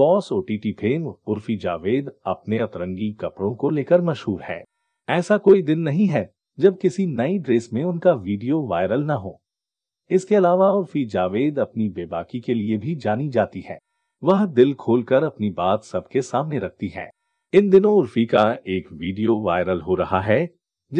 boss OTT fame Urfi Javed अपने अतरंगी कपड़ों को लेकर मशहूर है ऐसा कोई दिन नहीं है जब किसी नई ड्रेस में उनका वीडियो वायरल ना हो इसके अलावा उर्फी जावेद अपनी बेबाकी के लिए भी जानी जाती है वह दिल खोलकर अपनी बात सबके सामने रखती है इन दिनों उर्फी का एक वीडियो वायरल हो रहा है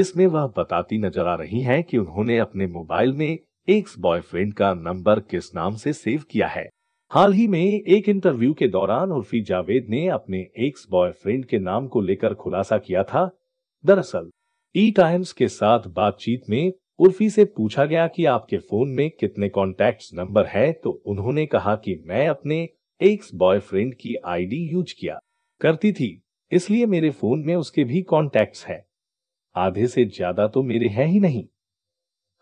जिसमें वह बताती नजर आ रही है कि उन्होंने अपने मोबाइल में एक्स बॉयफ्रेंड का नंबर किस नाम से सेव किया है हाल ही में एक इंटरव्यू के दौरान उर्फी जावेद ने अपने एक्स बॉयफ्रेंड के नाम को लेकर खुलासा किया था दरअसल ई टाइम्स के साथ बातचीत में उर्फी से पूछा गया कि आपके फोन में कितने कॉन्टेक्ट नंबर है तो उन्होंने कहा कि मैं अपने एक्स बॉयफ्रेंड की आईडी यूज किया करती थी इसलिए मेरे फोन में उसके भी कॉन्टेक्ट है आधे से ज्यादा तो मेरे हैं ही नहीं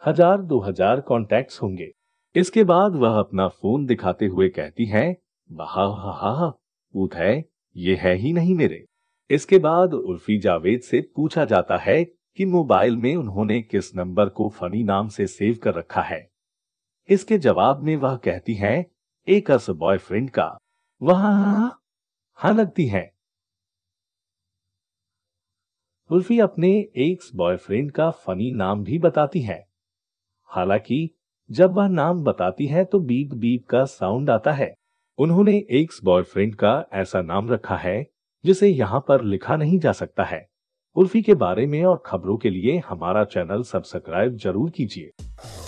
हजार दो हजार कॉन्टेक्ट होंगे इसके बाद वह अपना फोन दिखाते हुए कहती है हा हा है ये है ही नहीं मेरे इसके बाद उर्फी जावेद से पूछा जाता है कि मोबाइल में उन्होंने किस नंबर को फनी नाम से सेव कर रखा है इसके जवाब में वह कहती है एक अस बॉयफ्रेंड का वह हाँ लगती है उर्फी अपने एक बॉयफ्रेंड का फनी नाम भी बताती है हालांकि जब वह नाम बताती है तो बीप बीप का साउंड आता है उन्होंने एक बॉयफ्रेंड का ऐसा नाम रखा है जिसे यहाँ पर लिखा नहीं जा सकता है उर्फी के बारे में और खबरों के लिए हमारा चैनल सब्सक्राइब जरूर कीजिए